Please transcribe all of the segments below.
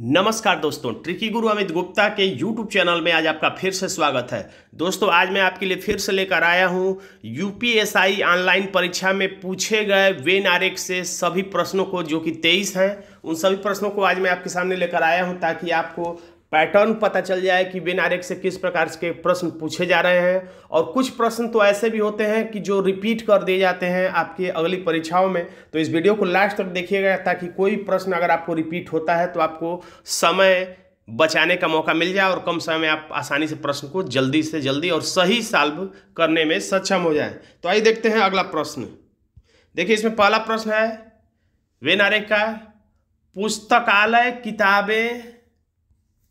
नमस्कार दोस्तों ट्रिकी गुरु अमित गुप्ता के यूट्यूब चैनल में आज आपका फिर से स्वागत है दोस्तों आज मैं आपके लिए फिर से लेकर आया हूं यूपीएसआई ऑनलाइन परीक्षा में पूछे गए वेन आरेख से सभी प्रश्नों को जो कि तेईस हैं उन सभी प्रश्नों को आज मैं आपके सामने लेकर आया हूं ताकि आपको पैटर्न पता चल जाए कि वेन आरेख से किस प्रकार के प्रश्न पूछे जा रहे हैं और कुछ प्रश्न तो ऐसे भी होते हैं कि जो रिपीट कर दिए जाते हैं आपके अगली परीक्षाओं में तो इस वीडियो को लास्ट तक देखिएगा ताकि कोई प्रश्न अगर आपको रिपीट होता है तो आपको समय बचाने का मौका मिल जाए और कम समय में आप आसानी से प्रश्न को जल्दी से जल्दी और सही सॉल्व करने में सक्षम हो जाए तो आइए देखते हैं अगला प्रश्न देखिए इसमें पहला प्रश्न है वेन आरेख का पुस्तकालय किताबें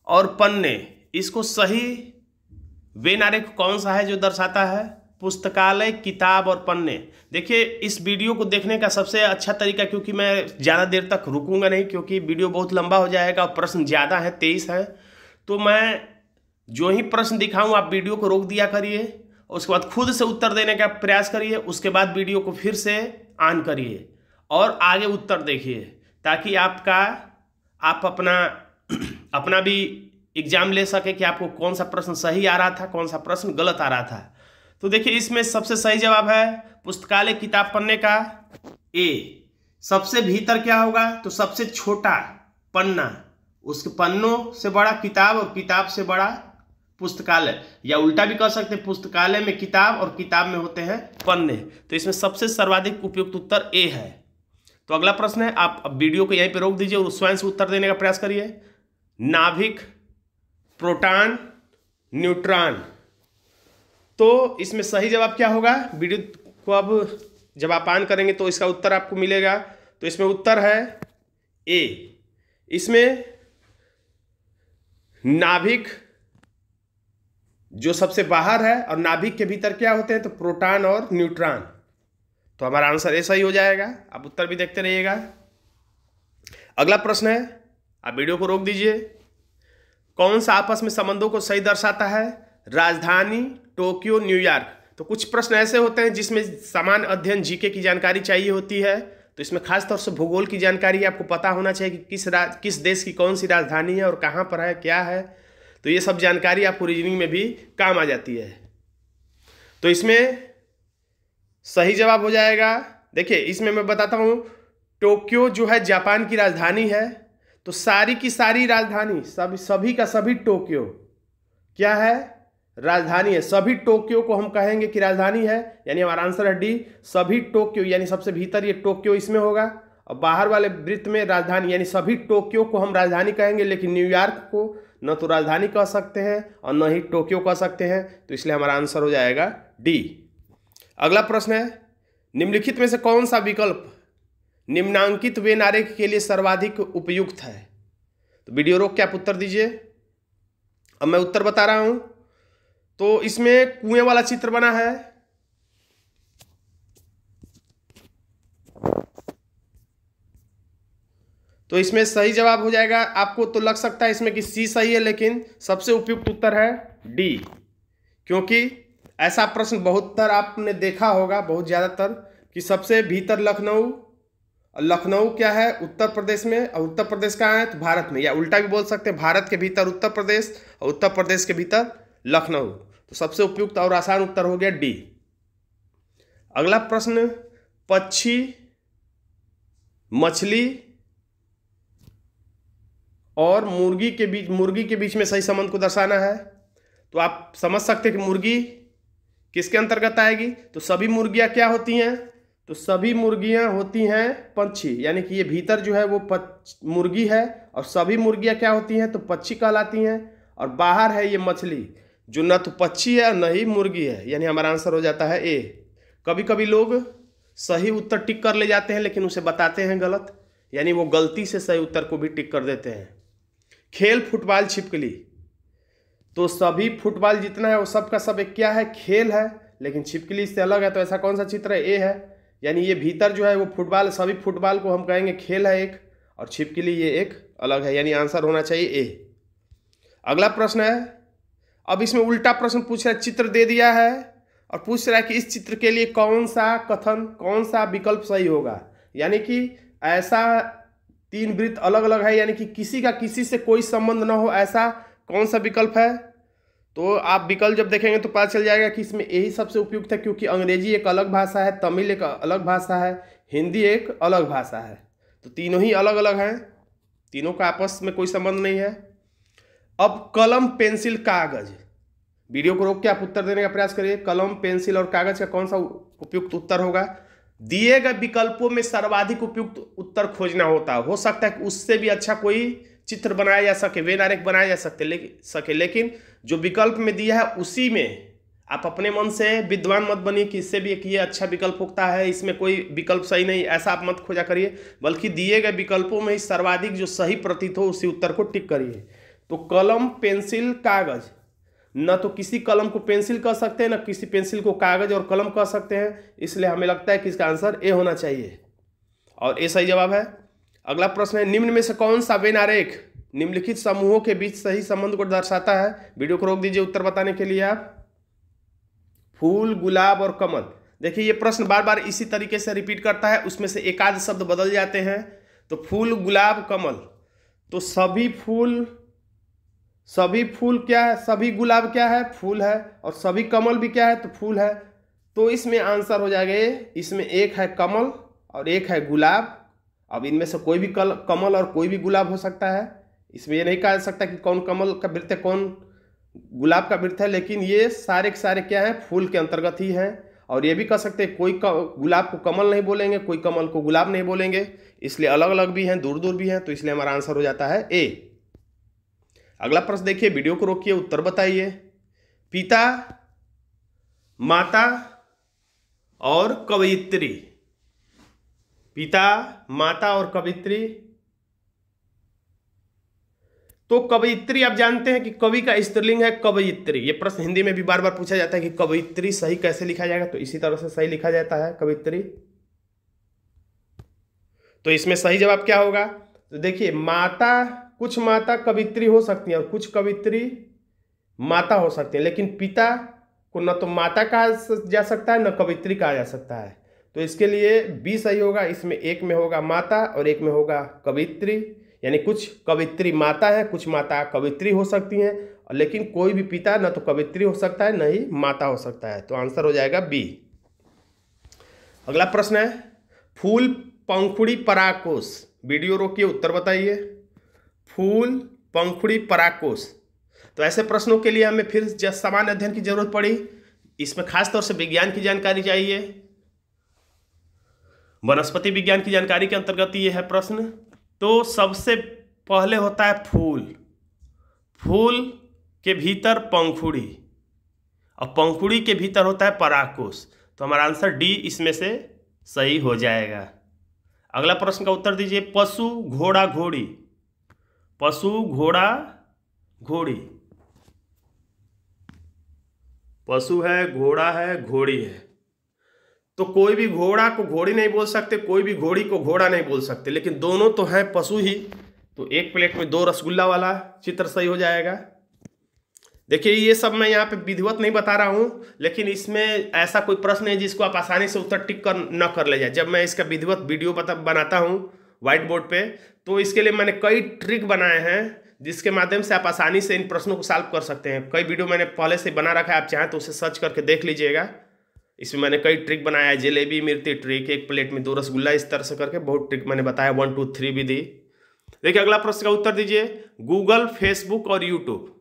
और पन्ने इसको सही नारे कौन सा है जो दर्शाता है पुस्तकालय किताब और पन्ने देखिए इस वीडियो को देखने का सबसे अच्छा तरीका क्योंकि मैं ज़्यादा देर तक रुकूंगा नहीं क्योंकि वीडियो बहुत लंबा हो जाएगा और प्रश्न ज़्यादा है तेईस हैं तो मैं जो ही प्रश्न दिखाऊं आप वीडियो को रोक दिया करिए उसके बाद खुद से उत्तर देने का प्रयास करिए उसके बाद वीडियो को फिर से ऑन करिए और आगे उत्तर देखिए ताकि आपका आप अपना अपना भी एग्जाम ले सके कि आपको कौन सा प्रश्न सही आ रहा था कौन सा प्रश्न गलत आ रहा था तो देखिए इसमें सबसे सही जवाब है पुस्तकालय किताब पन्ने का ए सबसे भीतर क्या होगा तो सबसे छोटा पन्ना उसके पन्नों से बड़ा किताब और किताब से बड़ा पुस्तकालय या उल्टा भी कह सकते हैं पुस्तकालय में किताब और किताब में होते हैं पन्ने तो इसमें सबसे सर्वाधिक उपयुक्त उत्तर ए है तो अगला प्रश्न है आप वीडियो को यहीं पर रोक दीजिए और स्वयं से उत्तर देने का प्रयास करिए नाभिक प्रोटॉन न्यूट्रॉन तो इसमें सही जवाब क्या होगा विद्युत को अब जब आप ऑन करेंगे तो इसका उत्तर आपको मिलेगा तो इसमें उत्तर है ए इसमें नाभिक जो सबसे बाहर है और नाभिक के भीतर क्या होते हैं तो प्रोटॉन और न्यूट्रॉन तो हमारा आंसर ऐसा ही हो जाएगा आप उत्तर भी देखते रहिएगा अगला प्रश्न है आप वीडियो को रोक दीजिए कौन सा आपस में संबंधों को सही दर्शाता है राजधानी टोक्यो न्यूयॉर्क तो कुछ प्रश्न ऐसे होते हैं जिसमें समान अध्ययन जीके की जानकारी चाहिए होती है तो इसमें खास तौर से भूगोल की जानकारी आपको पता होना चाहिए कि किस राज किस देश की कौन सी राजधानी है और कहाँ पर है क्या है तो ये सब जानकारी आपको रीजनिंग में भी काम आ जाती है तो इसमें सही जवाब हो जाएगा देखिए इसमें मैं बताता हूँ टोक्यो जो है जापान की राजधानी है तो सारी की सारी राजधानी सभी सभी का सभी टोक्यो क्या है राजधानी है सभी टोक्यो को हम कहेंगे कि राजधानी है यानी हमारा आंसर है डी सभी टोक्यो यानी सबसे भीतर ये टोक्यो इसमें होगा और बाहर वाले वृत्त में राजधानी यानी सभी टोक्यो को हम राजधानी कहेंगे लेकिन न्यूयॉर्क को न तो राजधानी कह सकते हैं और न ही टोक्यो कह सकते हैं तो इसलिए हमारा आंसर हो जाएगा डी अगला प्रश्न है निम्नलिखित में से कौन सा विकल्प निम्नांकित वे नारे के लिए सर्वाधिक उपयुक्त है तो वीडियो रोक के आप उत्तर दीजिए अब मैं उत्तर बता रहा हूं तो इसमें कुएं वाला चित्र बना है तो इसमें सही जवाब हो जाएगा आपको तो लग सकता है इसमें कि सी सही है लेकिन सबसे उपयुक्त उत्तर है डी क्योंकि ऐसा प्रश्न बहुत तर आपने देखा होगा बहुत ज़्यादातर कि सबसे भीतर लखनऊ लखनऊ क्या है उत्तर प्रदेश में और उत्तर प्रदेश कहाँ है तो भारत में या उल्टा भी बोल सकते हैं भारत के भीतर उत्तर प्रदेश और उत्तर प्रदेश के भीतर लखनऊ तो सबसे उपयुक्त और आसान उत्तर हो गया डी अगला प्रश्न पक्षी मछली और मुर्गी के बीच मुर्गी के बीच में सही संबंध को दर्शाना है तो आप समझ सकते हैं कि मुर्गी किसके अंतर्गत आएगी तो सभी मुर्गियाँ क्या होती हैं तो सभी मुर्गियां होती हैं पंछी यानी कि ये भीतर जो है वो मुर्गी है और सभी मुर्गियां क्या होती हैं तो पक्षी कहलाती हैं और बाहर है ये मछली जो न तो पक्षी है और न ही मुर्गी है यानी हमारा आंसर हो जाता है ए कभी कभी लोग सही उत्तर टिक कर ले जाते हैं लेकिन उसे बताते हैं गलत यानी वो गलती से सही उत्तर को भी टिक कर देते हैं खेल फुटबॉल छिपकली तो सभी फुटबॉल जितना है वो सबका सब एक क्या है खेल है लेकिन छिपकली इससे अलग है तो ऐसा कौन सा चित्र है ए है यानी ये भीतर जो है वो फुटबॉल सभी फुटबॉल को हम कहेंगे खेल है एक और छिपकली ये एक अलग है यानी आंसर होना चाहिए ए अगला प्रश्न है अब इसमें उल्टा प्रश्न पूछ रहा है चित्र दे दिया है और पूछ रहा है कि इस चित्र के लिए कौन सा कथन कौन सा विकल्प सही होगा यानी कि ऐसा तीन वृत्त अलग अलग है यानी कि किसी का किसी से कोई संबंध ना हो ऐसा कौन सा विकल्प है तो आप विकल्प जब देखेंगे तो पता चल जाएगा कि इसमें यही सबसे उपयुक्त है क्योंकि अंग्रेजी एक अलग भाषा है तमिल एक अलग भाषा है हिंदी एक अलग भाषा है तो तीनों ही अलग अलग हैं तीनों का आपस में कोई संबंध नहीं है अब कलम पेंसिल कागज वीडियो को रोक के आप उत्तर देने का प्रयास करिए कलम पेंसिल और कागज का कौन सा उपयुक्त उत्तर होगा दिए गए विकल्पों में सर्वाधिक उपयुक्त उत्तर खोजना होता है हो सकता है कि उससे भी अच्छा कोई चित्र बनाया जा सके वे बनाया जा सकते लेकिन सके लेकिन जो विकल्प में दिया है उसी में आप अपने मन से विद्वान मत बनिए कि इससे भी एक ये अच्छा विकल्प उगता है इसमें कोई विकल्प सही नहीं ऐसा आप मत खोजा करिए बल्कि दिए गए विकल्पों में सर्वाधिक जो सही प्रतीत हो उसी उत्तर को टिक करिए तो कलम पेंसिल कागज न तो किसी कलम को पेंसिल कह सकते हैं न किसी पेंसिल को कागज और कलम कह सकते हैं इसलिए हमें लगता है कि इसका आंसर ए होना चाहिए और ए सही जवाब है अगला प्रश्न है निम्न में से कौन सा वेनारेख निम्नलिखित समूहों के बीच सही संबंध को दर्शाता है वीडियो को रोक दीजिए उत्तर बताने के लिए आप फूल गुलाब और कमल देखिए ये प्रश्न बार बार इसी तरीके से रिपीट करता है उसमें से एक आध शब्द बदल जाते हैं तो फूल गुलाब कमल तो सभी फूल सभी फूल क्या है सभी गुलाब क्या है फूल है और सभी कमल भी क्या है तो फूल है तो इसमें आंसर हो जाएगा इसमें एक है कमल और एक है गुलाब अब इनमें से कोई भी कल, कमल और कोई भी गुलाब हो सकता है इसमें ये नहीं कहा जा सकता कि कौन कमल का वृत्त है कौन गुलाब का वृत्त है लेकिन ये सारे के सारे क्या हैं फूल के अंतर्गत ही हैं और ये भी कह सकते हैं कोई गुलाब को कमल नहीं बोलेंगे कोई कमल को गुलाब नहीं बोलेंगे इसलिए अलग अलग भी हैं दूर दूर भी हैं तो इसलिए हमारा आंसर हो जाता है ए अगला प्रश्न देखिए वीडियो को रोकिए उत्तर बताइए पिता माता और कवयित्री पिता माता और कवित्री तो कवयित्री आप जानते हैं कि कवि का स्त्रीलिंग है कवयित्री ये प्रश्न हिंदी में भी बार बार पूछा जाता है कि कवयित्री सही कैसे लिखा जाएगा तो इसी तरह से सही लिखा जाता है कवित्री तो इसमें सही जवाब क्या होगा तो देखिए माता कुछ माता कवित्री हो सकती है और कुछ कवित्री माता हो सकती है लेकिन पिता को न तो माता कहा जा सकता है न कवित्री कहा जा सकता है तो इसके लिए बी सही होगा इसमें एक में होगा माता और एक में होगा कवित्री यानी कुछ कवित्री माता है कुछ माता कवित्री हो सकती हैं लेकिन कोई भी पिता न तो कवित्री हो सकता है न ही माता हो सकता है तो आंसर हो जाएगा बी अगला प्रश्न है फूल पंखुड़ी पराकोश वीडियो रोकिए उत्तर बताइए फूल पंखुड़ी पराकोश तो ऐसे प्रश्नों के लिए हमें फिर जब सामान्य अध्ययन की जरूरत पड़ी इसमें खास तौर से विज्ञान की जानकारी चाहिए वनस्पति विज्ञान की जानकारी के अंतर्गत ये है प्रश्न तो सबसे पहले होता है फूल फूल के भीतर पंखुड़ी और पंखुड़ी के भीतर होता है पराकोश तो हमारा आंसर डी इसमें से सही हो जाएगा अगला प्रश्न का उत्तर दीजिए पशु घोड़ा घोड़ी पशु घोड़ा घोड़ी पशु है घोड़ा है घोड़ी है तो कोई भी घोड़ा को घोड़ी नहीं बोल सकते कोई भी घोड़ी को घोड़ा नहीं बोल सकते लेकिन दोनों तो हैं पशु ही तो एक प्लेट में दो रसगुल्ला वाला चित्र सही हो जाएगा देखिए ये सब मैं यहाँ पे विधिवत नहीं बता रहा हूँ लेकिन इसमें ऐसा कोई प्रश्न है जिसको आप आसानी से उत्तर टिक कर न कर ले जाए जब मैं इसका विधिवत वीडियो बता बनाता हूँ व्हाइट बोर्ड पे तो इसके लिए मैंने कई ट्रिक बनाए हैं जिसके माध्यम से आप आसानी से इन प्रश्नों को सॉल्व कर सकते हैं कई वीडियो मैंने पहले से बना रखा है आप चाहें तो उसे सर्च करके देख लीजिएगा इसमें मैंने कई ट्रिक बनाया है जलेबी मिर्ती ट्रिक एक प्लेट में दो रसगुल्ला इस तरह से करके बहुत ट्रिक मैंने बताया वन टू थ्री भी दी देखिए अगला प्रश्न का उत्तर दीजिए गूगल फेसबुक और यूट्यूब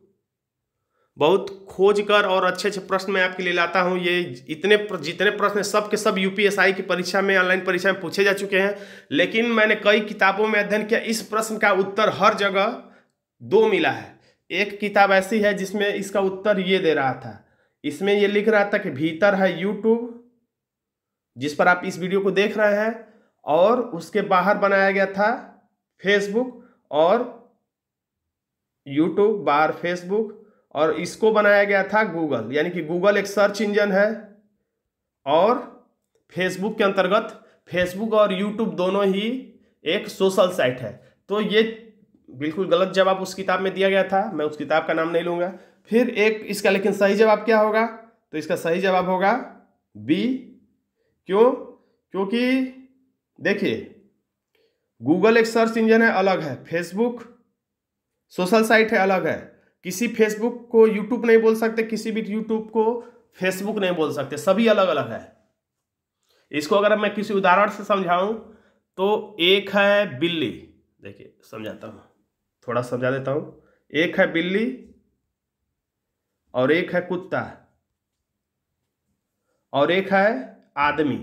बहुत खोज कर और अच्छे अच्छे प्रश्न मैं आपके लिए लाता हूँ ये इतने प्र, जितने प्रश्न सब के सब यूपीएसआई की परीक्षा में ऑनलाइन परीक्षा में पूछे जा चुके हैं लेकिन मैंने कई किताबों में अध्ययन किया इस प्रश्न का उत्तर हर जगह दो मिला है एक किताब ऐसी है जिसमें इसका उत्तर ये दे रहा था इसमें ये लिख रहा था कि भीतर है यूट्यूब जिस पर आप इस वीडियो को देख रहे हैं और उसके बाहर बनाया गया था फेसबुक और यूट्यूब बाहर फेसबुक और इसको बनाया गया था गूगल यानी कि गूगल एक सर्च इंजन है और फेसबुक के अंतर्गत फेसबुक और यूट्यूब दोनों ही एक सोशल साइट है तो ये बिल्कुल गलत जवाब उस किताब में दिया गया था मैं उस किताब का नाम नहीं लूँगा फिर एक इसका लेकिन सही जवाब क्या होगा तो इसका सही जवाब होगा बी क्यों क्योंकि देखिए गूगल एक सर्च इंजन है अलग है फेसबुक सोशल साइट है अलग है किसी फेसबुक को यूट्यूब नहीं बोल सकते किसी भी यूट्यूब को फेसबुक नहीं बोल सकते सभी अलग अलग है इसको अगर मैं किसी उदाहरण से समझाऊं तो एक है बिल्ली देखिए समझाता हूँ थोड़ा समझा देता हूँ एक है बिल्ली और एक है कुत्ता और एक है आदमी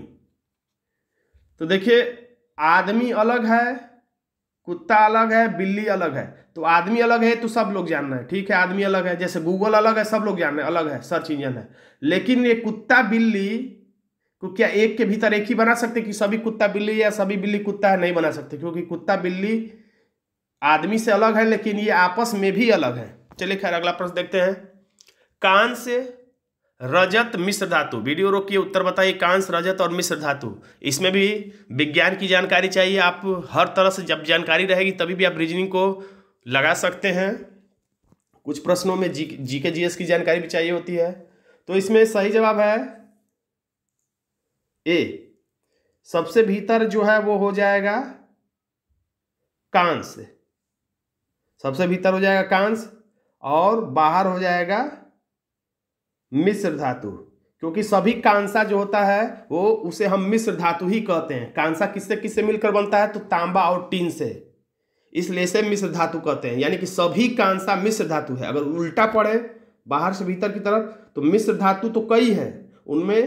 तो देखिए आदमी अलग है कुत्ता अलग है बिल्ली अलग है तो आदमी अलग है तो सब लोग जानना है ठीक है आदमी अलग है जैसे गूगल अलग है सब लोग जानना है अलग है सर्च इंजन है लेकिन ये कुत्ता बिल्ली को क्या एक के भीतर एक ही बना सकते कि सभी कुत्ता बिल्ली या सभी बिल्ली कुत्ता है नहीं बना सकते क्योंकि कुत्ता बिल्ली आदमी से अलग है लेकिन ये आपस में भी अलग है चलिए खैर अगला प्रश्न देखते हैं कांस रजत मिश्र धातु वीडियो रोकिए उत्तर बताइए कांस रजत और मिश्र धातु इसमें भी विज्ञान की जानकारी चाहिए आप हर तरह से जब जानकारी रहेगी तभी भी आप रीजनिंग को लगा सकते हैं कुछ प्रश्नों में जी जी के जी की जानकारी भी चाहिए होती है तो इसमें सही जवाब है ए सबसे भीतर जो है वो हो जाएगा कांस सबसे भीतर हो जाएगा कांस और बाहर हो जाएगा मिश्र धातु क्योंकि सभी कांसा जो होता है वो उसे हम मिश्र धातु ही कहते हैं कांसा किससे किससे मिलकर बनता है तो तांबा और टीन से इसलिए से मिश्र धातु कहते हैं यानी कि सभी कांसा मिश्र धातु है अगर उल्टा पड़े बाहर से भीतर की तरफ तो मिश्र धातु तो कई हैं उनमें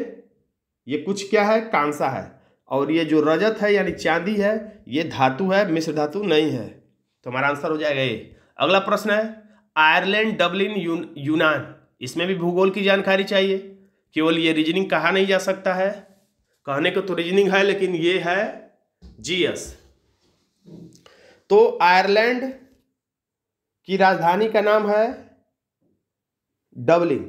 ये कुछ क्या है कांसा है और ये जो रजत है यानी चांदी है ये धातु है मिश्र धातु नहीं है तो हमारा आंसर हो जाएगा ये अगला प्रश्न है आयरलैंड डबलिन यूनान इसमें भी भूगोल की जानकारी चाहिए केवल ये रीजनिंग कहा नहीं जा सकता है कहने को तो रीजनिंग है लेकिन ये है जीएस तो आयरलैंड की राजधानी का नाम है डबलिंग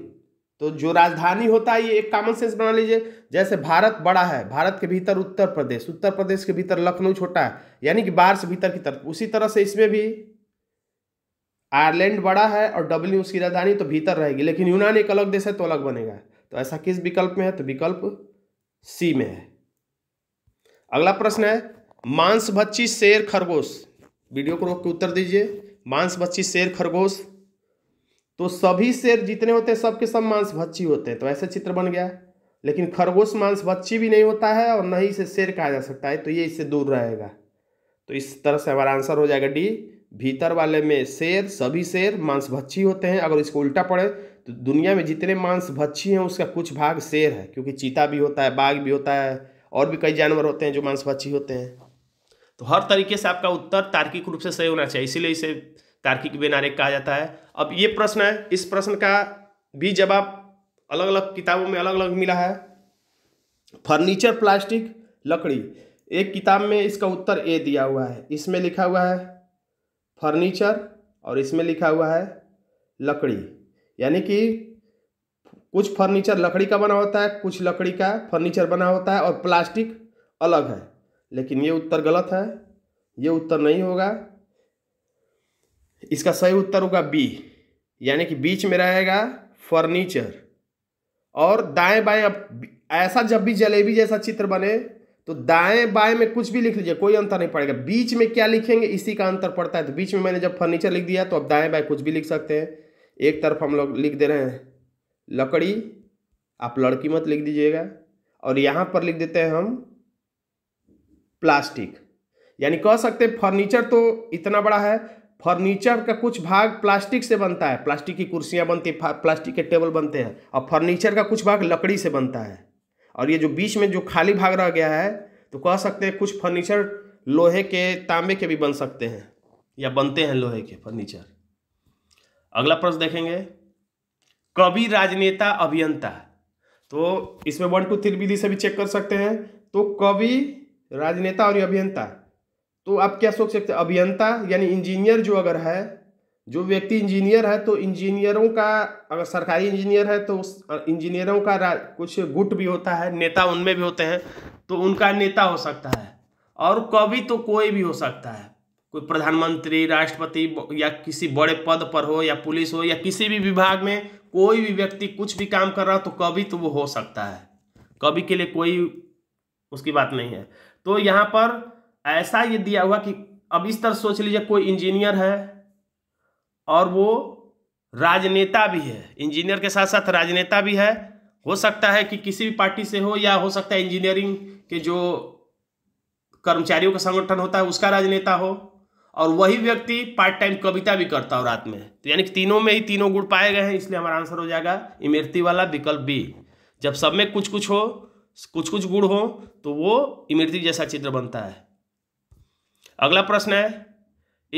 तो जो राजधानी होता है ये एक कॉमन सेंस बना लीजिए जैसे भारत बड़ा है भारत के भीतर उत्तर प्रदेश उत्तर प्रदेश के भीतर लखनऊ छोटा है यानी कि बाहर से भीतर की तरफ उसी तरह से इसमें भी आयरलैंड बड़ा है और डब्ल्यू उसकी राजधानी तो भीतर रहेगी लेकिन यूनान एक अलग देश है तो अलग बनेगा तो ऐसा किस विकल्प में है तो विकल्प सी में है अगला प्रश्न है मांस भक्षी शेर खरगोश वीडियो को रोक के उत्तर दीजिए मांस भक्षी शेर खरगोश तो सभी शेर जितने होते हैं सबके सब मांस भक्षी होते हैं तो ऐसे चित्र बन गया लेकिन खरगोश मांस भक्षी भी नहीं होता है और न ही इसे शेर कहा जा सकता है तो ये इससे दूर रहेगा तो इस तरह से हमारा आंसर हो जाएगा डी भीतर वाले में शेर सभी शेर मांसभक्षी होते हैं अगर इसको उल्टा पड़े तो दुनिया में जितने मांसभक्षी हैं उसका कुछ भाग शेर है क्योंकि चीता भी होता है बाघ भी होता है और भी कई जानवर होते हैं जो मांसभक्षी होते हैं तो हर तरीके से आपका उत्तर तार्किक रूप से सही होना चाहिए इसीलिए इसे तार्किक बेनारे कहा जाता है अब ये प्रश्न है इस प्रश्न का भी जवाब अलग अलग किताबों में अलग अलग मिला है फर्नीचर प्लास्टिक लकड़ी एक किताब में इसका उत्तर ए दिया हुआ है इसमें लिखा हुआ है फर्नीचर और इसमें लिखा हुआ है लकड़ी यानी कि कुछ फर्नीचर लकड़ी का बना होता है कुछ लकड़ी का फर्नीचर बना होता है और प्लास्टिक अलग है लेकिन ये उत्तर गलत है ये उत्तर नहीं होगा इसका सही उत्तर होगा बी यानी कि बीच में रहेगा फर्नीचर और दाएं बाएं अब ऐसा जब भी जलेबी जैसा चित्र बने तो दाएं बाएं में कुछ भी लिख लीजिए कोई अंतर नहीं पड़ेगा बीच में क्या लिखेंगे इसी का अंतर पड़ता है तो बीच में मैंने जब फर्नीचर लिख दिया तो अब दाएं बाएं कुछ भी लिख सकते हैं एक तरफ हम लोग लिख दे रहे हैं लकड़ी आप लड़की मत लिख दीजिएगा और यहाँ पर लिख देते हैं हम प्लास्टिक यानी कह सकते हैं फर्नीचर तो इतना बड़ा है फर्नीचर का कुछ भाग प्लास्टिक से बनता है प्लास्टिक की कुर्सियाँ बनती है प्लास्टिक के टेबल बनते हैं और फर्नीचर का कुछ भाग लकड़ी से बनता है और ये जो बीच में जो खाली भाग रह गया है तो कह सकते हैं कुछ फर्नीचर लोहे के तांबे के भी बन सकते हैं या बनते हैं लोहे के फर्नीचर अगला प्रश्न देखेंगे कवि राजनेता अभियंता तो इसमें वन टू थ्री विधि से भी चेक कर सकते हैं तो कवि राजनेता और अभियंता तो आप क्या सोच सकते हैं अभियंता यानी इंजीनियर जो अगर है जो व्यक्ति इंजीनियर है तो इंजीनियरों का अगर सरकारी इंजीनियर है तो उस इंजीनियरों का कुछ गुट भी होता है नेता उनमें भी होते हैं तो उनका नेता हो सकता है और कवि तो कोई भी हो सकता है कोई प्रधानमंत्री राष्ट्रपति या किसी बड़े पद पर हो या पुलिस हो या किसी भी विभाग में कोई भी व्यक्ति कुछ भी काम कर रहा हो तो कवि तो वो हो सकता है कवि के लिए कोई उसकी बात नहीं है तो यहाँ पर ऐसा ये दिया हुआ कि अब इस तरह सोच लीजिए कोई इंजीनियर है और वो राजनेता भी है इंजीनियर के साथ साथ राजनेता भी है हो सकता है कि किसी भी पार्टी से हो या हो सकता है इंजीनियरिंग के जो कर्मचारियों का संगठन होता है उसका राजनेता हो और वही व्यक्ति पार्ट टाइम कविता भी करता हो रात में तो यानी कि तीनों में ही तीनों गुण पाए गए हैं इसलिए हमारा आंसर हो जाएगा इमरती वाला विकल्प बी जब सब में कुछ कुछ हो कुछ कुछ गुण हो तो वो इमरती जैसा चित्र बनता है अगला प्रश्न है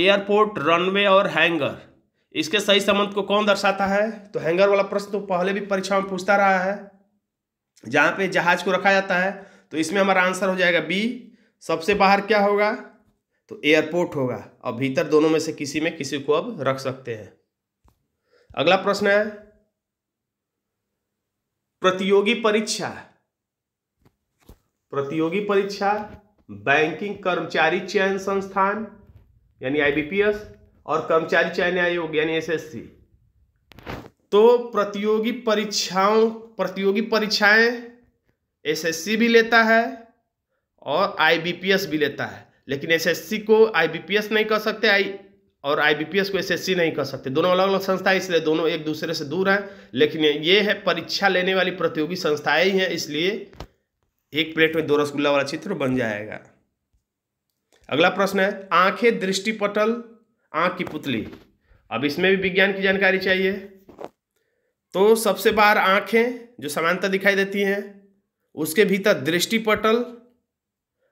एयरपोर्ट रनवे और हैंगर इसके सही संबंध को कौन दर्शाता है तो हैंगर वाला प्रश्न तो पहले भी परीक्षा में पूछता रहा है जहां पे जहाज को रखा जाता है तो इसमें हमारा आंसर हो जाएगा बी सबसे बाहर क्या होगा तो एयरपोर्ट होगा और भीतर दोनों में से किसी में किसी को अब रख सकते हैं अगला प्रश्न है प्रतियोगी परीक्षा प्रतियोगी परीक्षा बैंकिंग कर्मचारी चयन संस्थान यानी आईबीपीएस और कर्मचारी चयन आयोग यानी एसएससी तो प्रतियोगी परीक्षाओं प्रतियोगी परीक्षाएं एसएससी भी लेता है और आईबीपीएस भी लेता है लेकिन एसएससी को आईबीपीएस नहीं कर सकते आई और आईबीपीएस को एसएससी नहीं कर सकते दोनों अलग अलग संस्था है इसलिए दोनों एक दूसरे से दूर हैं लेकिन ये है परीक्षा लेने वाली प्रतियोगी संस्थाएं ही हैं इसलिए एक प्लेट में दो रसगुल्ला वाला चित्र बन जाएगा अगला प्रश्न है आंखें दृष्टिपटल आंख की पुतली अब इसमें भी विज्ञान की जानकारी चाहिए तो सबसे बाहर आंखें जो समानता दिखाई देती हैं उसके भीतर दृष्टिपटल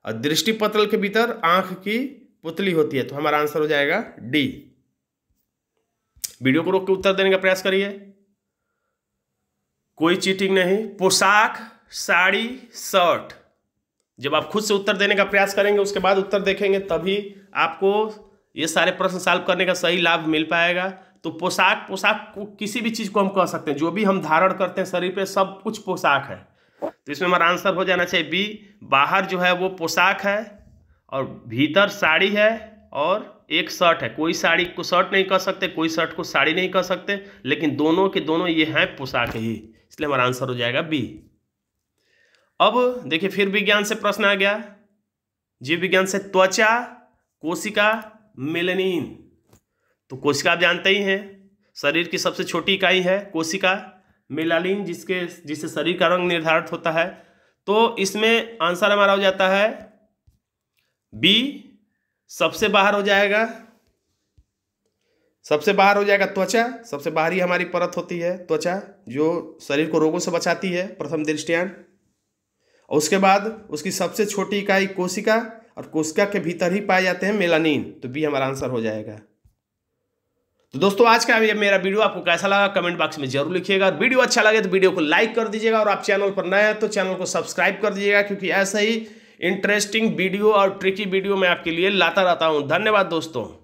और दृष्टिपटल के भीतर आंख की पुतली होती है तो हमारा आंसर हो जाएगा डी वीडियो को रोक के उत्तर देने का प्रयास करिए कोई चीटिंग नहीं पोशाक साड़ी शर्ट जब आप खुद से उत्तर देने का प्रयास करेंगे उसके बाद उत्तर देखेंगे तभी आपको ये सारे प्रश्न सॉल्व करने का सही लाभ मिल पाएगा तो पोशाक पोशाक को किसी भी चीज़ को हम कह सकते हैं जो भी हम धारण करते हैं शरीर पे सब कुछ पोशाक है तो इसमें हमारा आंसर हो जाना चाहिए बी बाहर जो है वो पोशाक है और भीतर साड़ी है और एक शर्ट है कोई साड़ी को शर्ट नहीं कह सकते कोई शर्ट को साड़ी नहीं कह सकते लेकिन दोनों के दोनों ये हैं पोशाक ही इसलिए हमारा आंसर हो जाएगा बी अब देखिए फिर विज्ञान से प्रश्न आ गया जीव विज्ञान से त्वचा कोशिका मेलेनिन तो कोशिका आप जानते ही हैं शरीर की सबसे छोटी इकाई है कोशिका मेलालिन जिसके जिससे शरीर का रंग निर्धारित होता है तो इसमें आंसर हमारा हो जाता है बी सबसे बाहर हो जाएगा सबसे बाहर हो जाएगा त्वचा सबसे बाहरी हमारी परत होती है त्वचा जो शरीर को रोगों से बचाती है प्रथम दृष्टियां और उसके बाद उसकी सबसे छोटी इकाई कोशिका और कोशिका के भीतर ही पाए जाते हैं मेलानिन तो बी हमारा आंसर हो जाएगा तो दोस्तों आज का ये मेरा वीडियो आपको कैसा लगा कमेंट बॉक्स में जरूर लिखिएगा वीडियो अच्छा लगे तो वीडियो को लाइक कर दीजिएगा और आप चैनल पर नए हैं तो चैनल को सब्सक्राइब कर दीजिएगा क्योंकि ऐसे ही इंटरेस्टिंग वीडियो और ट्रिकी वीडियो मैं आपके लिए लाता रहता हूँ धन्यवाद दोस्तों